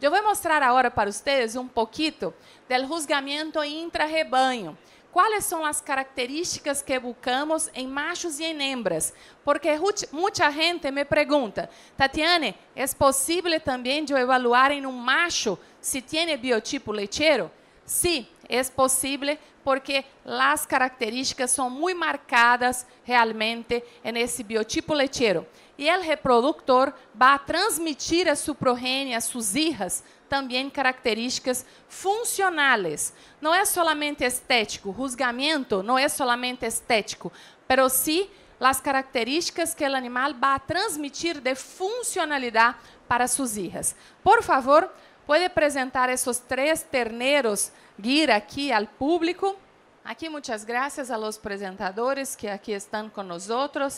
Eu vou mostrar agora para vocês um pouquito do juzgamento intra-rebanho. Quais são as características que buscamos em machos e em hembras? Porque muita gente me pergunta, Tatiane, é possível também de eu evaluar em um macho se tem biotipo lecheiro? Sim, é possível porque as características são muito marcadas realmente nesse biotipo lecheiro. E o reprodutor vai transmitir a sua progenie, a suas hijas, também características funcionais. Não é somente estético, rusgamento não é somente estético, mas sim as características que o animal vai transmitir de funcionalidade para suas hijas. Por favor, pode apresentar esses três terneiros ir aqui ao público. Aqui muitas graças a los presentadores que aqui estão conosco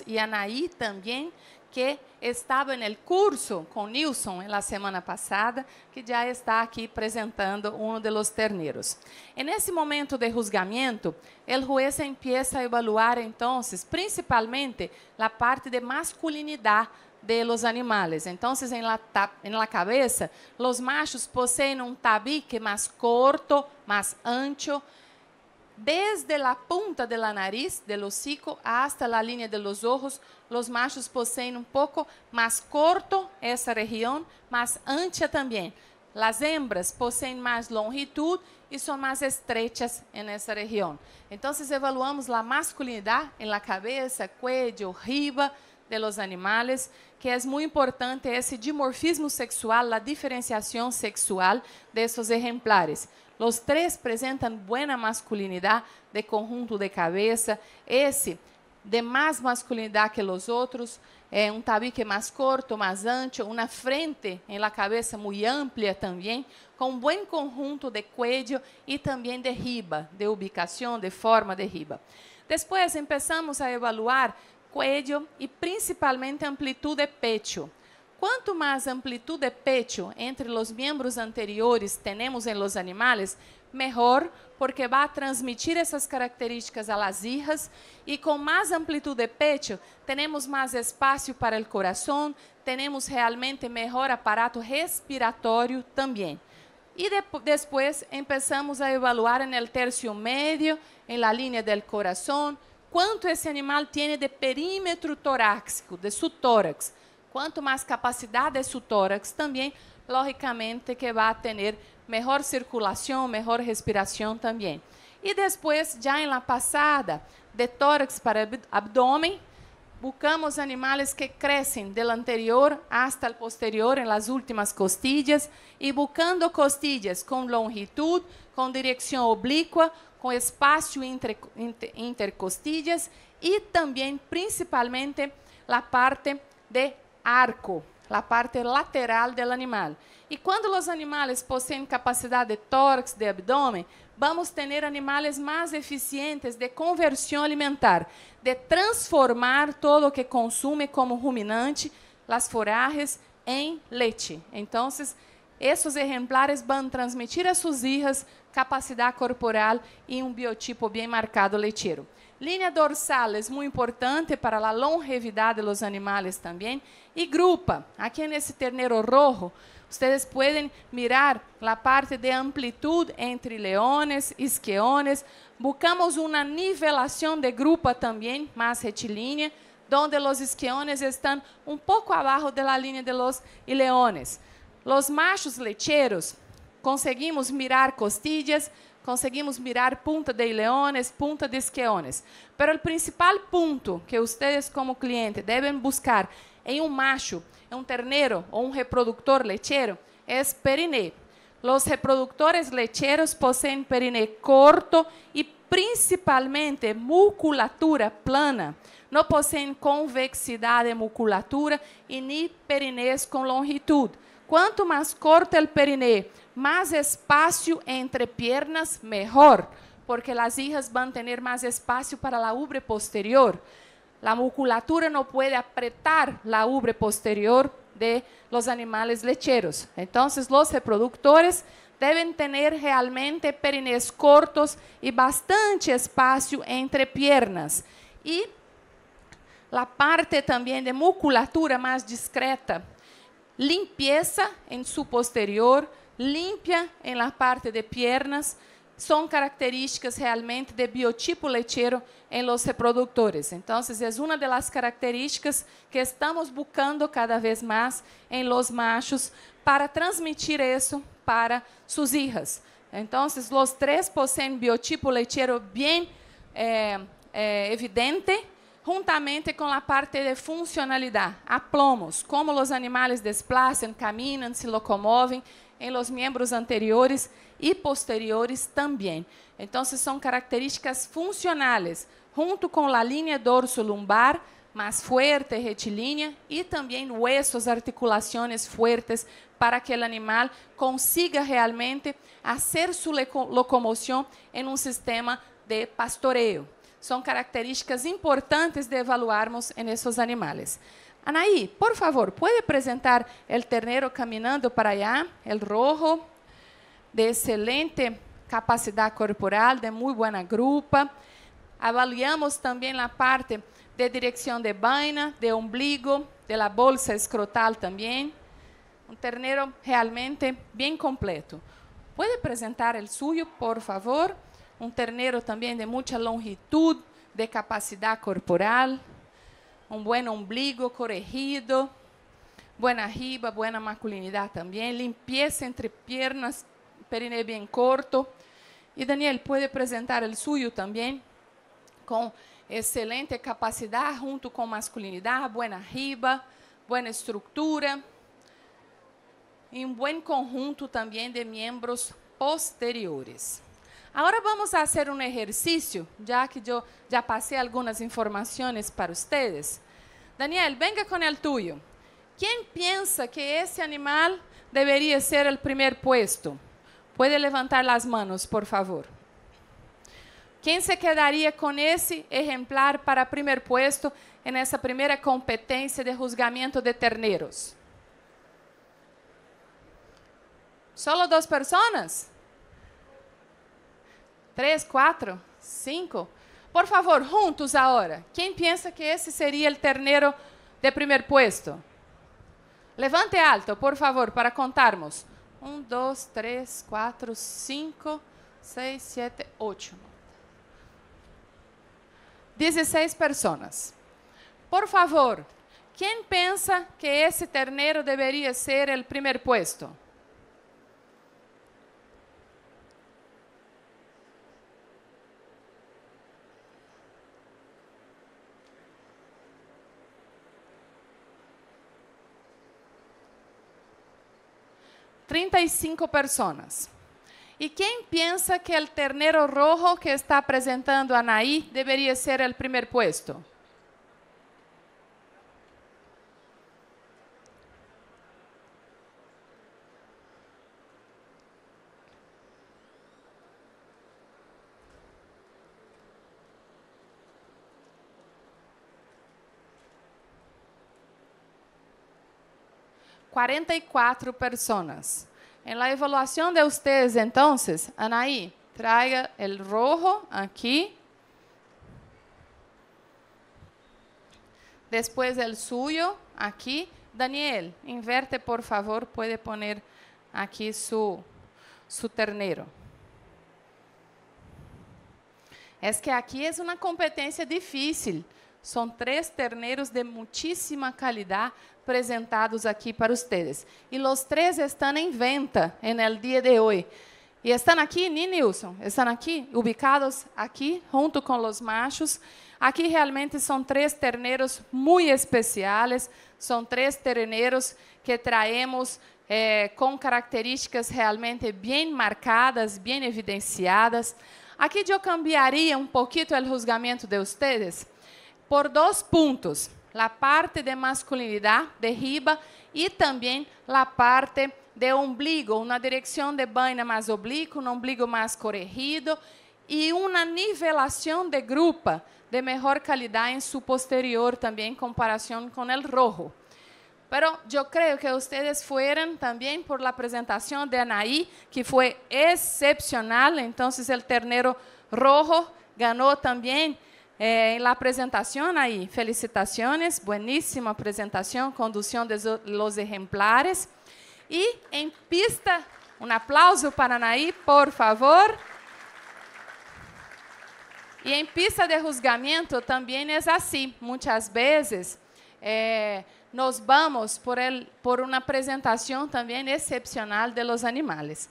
e a Anaí também, que estava no curso com Nilson na semana passada, que já está aqui apresentando um de los terneiros. nesse esse momento de julgamento, o juez empieza a evaluar então, principalmente a parte de masculinidade de los animales. Então, em la, en la cabeza, los machos poseen un tabique más corto, más ancho, desde la punta de la nariz, del hocico, hasta la línea de los ojos. Los machos poseen un poco más corto essa região, más ancha também. Las hembras poseen más longitud e são mais estrechas en região. Então, se evaluamos la masculinidad en la cabeza, cuello, riba de los animales que é muito importante esse dimorfismo sexual, a diferenciação sexual desses exemplares. Os três apresentam boa masculinidade de conjunto de cabeça, esse de mais masculinidade que os outros, é eh, um tabique mais curto, mais ancho, uma frente em la cabeça muito ampla também, com um bom conjunto de cuello e também de riba, de ubicação, de forma de riba. Depois, começamos a evaluar cuello e principalmente amplitude pecho. Quanto mais amplitude pecho entre os membros anteriores temos em los animais, melhor, porque vai transmitir essas características às hijas e com mais amplitude de pecho, temos mais espaço para o coração, temos realmente melhor aparato respiratório também. E de, depois começamos a evaluar no tercio médio, na linha do coração, quanto esse animal tem de perímetro torácico, de su tórax. Quanto mais capacidade de é su tórax, também, logicamente, que vai ter melhor circulação, melhor respiração também. E depois, já em la passada, de tórax para abdômen, Buscamos animais que crescem do anterior hasta o posterior em las últimas costillas e buscando costillas com longitud, com direção oblicua, com espaço entre, entre, e também, principalmente, a parte de arco, a parte lateral do animal. E quando os animais possuem capacidade de tórax, de abdômen, vamos ter animais mais eficientes de conversão alimentar, de transformar todo o que consome como ruminante, as forragens, em leite. Então, esses exemplares vão transmitir a suas hijas capacidade corporal e um biotipo bem marcado leiteiro. Linha dorsal é muito importante para a longevidade dos animais também. E grupa, aqui nesse terneiro rojo, Ustedes pueden mirar la parte de amplitud entre leones, isquiones. Buscamos una nivelación de grupa también más retilínea, donde los isquiones están un poco abajo de la línea de los leones. Los machos lecheros, conseguimos mirar costillas, conseguimos mirar punta de leones, punta de isquiones. Pero el principal punto que ustedes como cliente deben buscar en un macho é um ternero ou um reproductor lechero, é periné. Os reproductores lecheros possuem periné corto e principalmente musculatura plana. Não possuem convexidade musculatura e nem perinês com longitud. Quanto mais corto o periné, mais espaço entre pernas, melhor, porque as hijas vão ter mais espaço para a ubre posterior. La musculatura no puede apretar la ubre posterior de los animales lecheros. Entonces los reproductores deben tener realmente perines cortos y bastante espacio entre piernas. Y la parte también de musculatura más discreta, limpieza en su posterior, limpia en la parte de piernas, são características realmente de biotipo lechero em los reproductores. Então, é uma das características que estamos buscando cada vez mais em los machos para transmitir isso para suas hijas. Então, los tres possuem biotipo lechero bem eh, eh, evidente, juntamente com a parte de funcionalidade, aplomos, como os animais desplazam, caminham, se locomovem em los membros anteriores e posteriores também. Então, são características funcionais, junto com a linha dorso-lumbar, mais forte, retilínea, e também huesos, articulações fortes, para que o animal consiga realmente fazer sua locomoção em um sistema de pastoreio. São características importantes de evaluarmos em esses animais. Anaí, por favor, pode apresentar o ternero caminhando para allá, o rojo, de excelente capacidad corporal, de muy buena grupa. Avaliamos también la parte de dirección de vaina, de ombligo, de la bolsa escrotal también. Un ternero realmente bien completo. ¿Puede presentar el suyo, por favor? Un ternero también de mucha longitud, de capacidad corporal, un buen ombligo corregido, buena riba, buena masculinidad también, limpieza entre piernas, perine bien corto. Y Daniel puede presentar el suyo también, con excelente capacidad junto con masculinidad, buena riba, buena estructura y un buen conjunto también de miembros posteriores. Ahora vamos a hacer un ejercicio, ya que yo ya pasé algunas informaciones para ustedes. Daniel, venga con el tuyo. ¿Quién piensa que ese animal debería ser el primer puesto? Pode levantar as mãos, por favor. Quem se quedaria com esse exemplar para primeiro puesto nessa primeira competência de julgamento de terneiros? Só duas pessoas? Três, quatro, cinco? Por favor, juntos agora. Quem pensa que esse seria o terneiro de primeiro puesto? Levante alto, por favor, para contarmos. 1, 2, 3, 4, 5, 6, 7, 8. 16 pessoas. Por favor, quem pensa que esse terneiro deveria ser o primeiro puesto? 35 personas. ¿Y quién piensa que el ternero rojo que está presentando Anaí debería ser el primer puesto? 44 pessoas. Em la evaluação de vocês, então, Anaí, traga o rojo aqui. Depois o suyo aqui. Daniel, inverte, por favor, pode poner aqui su, su ternero. É que aqui é uma competência difícil. São três terneiros de muitíssima qualidade apresentados aqui para vocês. E os três estão em venda no dia de hoje. E estão aqui, ni Nilson, estão aqui, ubicados aqui, junto com os machos. Aqui realmente são três terneiros muito especiais, são três terneiros que traemos eh, com características realmente bem marcadas, bem evidenciadas. Aqui eu cambiaria um pouquinho o julgamento de vocês, por dos puntos, la parte de masculinidad de riba y también la parte de ombligo, una dirección de vaina más oblicuo, un ombligo más corregido y una nivelación de grupa de mejor calidad en su posterior también en comparación con el rojo. Pero yo creo que ustedes fueron también por la presentación de Anaí, que fue excepcional. Entonces el ternero rojo ganó también eh, en la presentación ahí, felicitaciones, buenísima presentación, conducción de los ejemplares. Y en pista, un aplauso para Naí, por favor. Y en pista de juzgamiento también es así. Muchas veces eh, nos vamos por, una presentación también excepcional de los animales.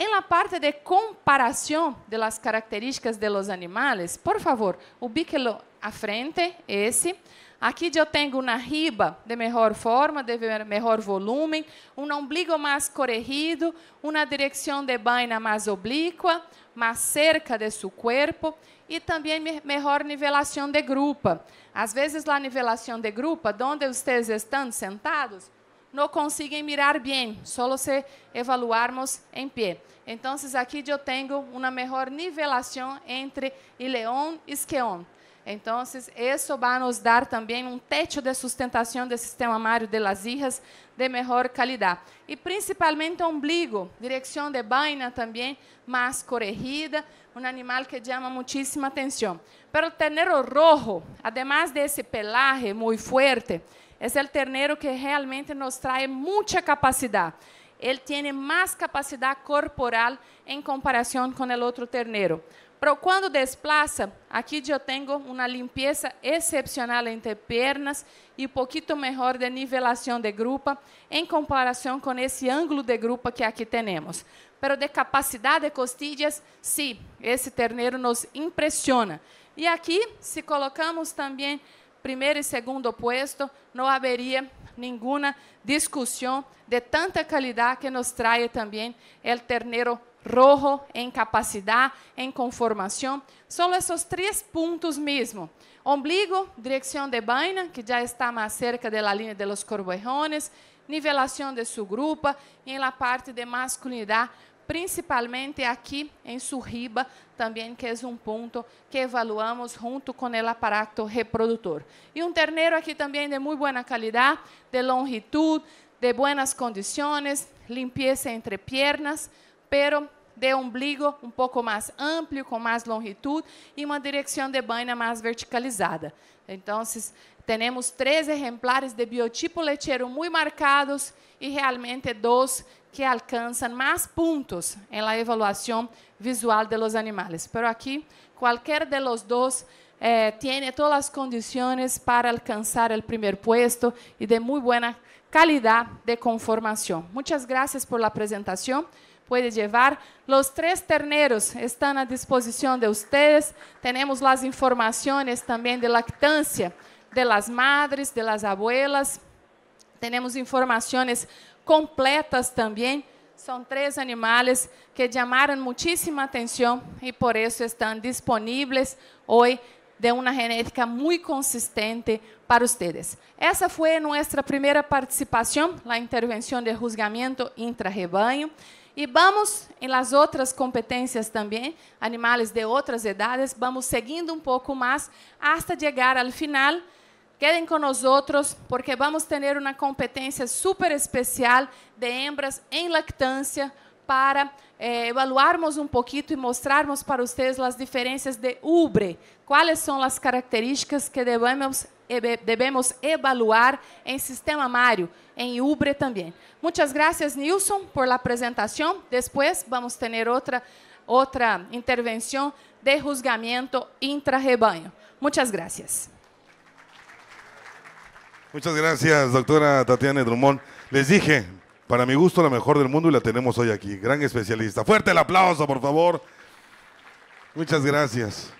En la parte de comparación de las características de los animales, por favor, ubíquelo à frente, esse. Aqui eu tenho uma riba de melhor forma, de melhor volume, um ombligo mais corrigido, uma direção de bainha mais oblíqua, mais cerca de seu corpo e também melhor nivelação de grupa. Às vezes, a nivelação de grupa, onde vocês estão sentados, não conseguem mirar bem, só se evaluarmos em pé. Então, aqui eu tenho uma melhor nivelação entre ileon e isqueon. Então, isso vai nos dar também um teto de sustentação do sistema mário de las hijas de melhor qualidade. E principalmente ombligo, direção de baina também mais corrigida, um animal que chama muitíssima atenção. Pero tener o rojo, además desse pelaje muito forte, é o ternero que realmente nos traz muita capacidade. Ele tem mais capacidade corporal em comparação com o outro ternero. Pero quando desplaza, aqui, eu tenho uma limpieza excepcional entre pernas e um poquito melhor de nivelação de grupo em comparação com esse ângulo de grupo que aqui temos. Pero de capacidade de costillas, sí, esse ternero nos impressiona. E aqui, se colocamos também primeiro e segundo puesto, não haveria nenhuma discussão de tanta qualidade que nos trae também o ternero rojo em capacidade, em conformação. Só esses três pontos mesmo: Ombligo, direção de vaina, que já está mais cerca de la línea de los corbejones, nivelação de sua grupo e na la parte de masculinidade principalmente aqui em Surriba, também que é um ponto que evaluamos junto com o aparato reprodutor. E um terneiro aqui também de muito boa qualidade, de longitude, de boas condições, limpeza entre pernas, pero de umbigo um pouco mais amplo, com mais longitude e uma direção de banha mais verticalizada. Então, temos três exemplares de biotipo lecheiro muito marcados e realmente dois que alcanzan más puntos en la evaluación visual de los animales. Pero aquí, cualquier de los dos eh, tiene todas las condiciones para alcanzar el primer puesto y de muy buena calidad de conformación. Muchas gracias por la presentación. Puede llevar. Los tres terneros están a disposición de ustedes. Tenemos las informaciones también de lactancia de las madres, de las abuelas. Tenemos informaciones completas também. São três animais que chamaram muitíssima atenção e por isso estão disponíveis hoje de uma genética muito consistente para vocês. Essa foi nossa primeira participação, a intervenção de juzgamento intra-rebanho. E vamos, em las outras competências também, animais de outras idades, vamos seguindo um pouco mais, até chegar ao final, Queden con outros, porque vamos ter uma competência super especial de hembras em lactância para eh, evaluarmos um pouquinho e mostrarmos para vocês as diferenças de ubre. Quais são as características que devemos devemos evaluar em sistema mário, em ubre também. Muitas graças, Nilson, por la apresentação. Depois vamos ter outra outra intervenção de juzgamento intra-rebanho. Muitas graças. Muchas gracias, doctora Tatiana Drummond. Les dije, para mi gusto, la mejor del mundo y la tenemos hoy aquí. Gran especialista. Fuerte el aplauso, por favor. Muchas gracias.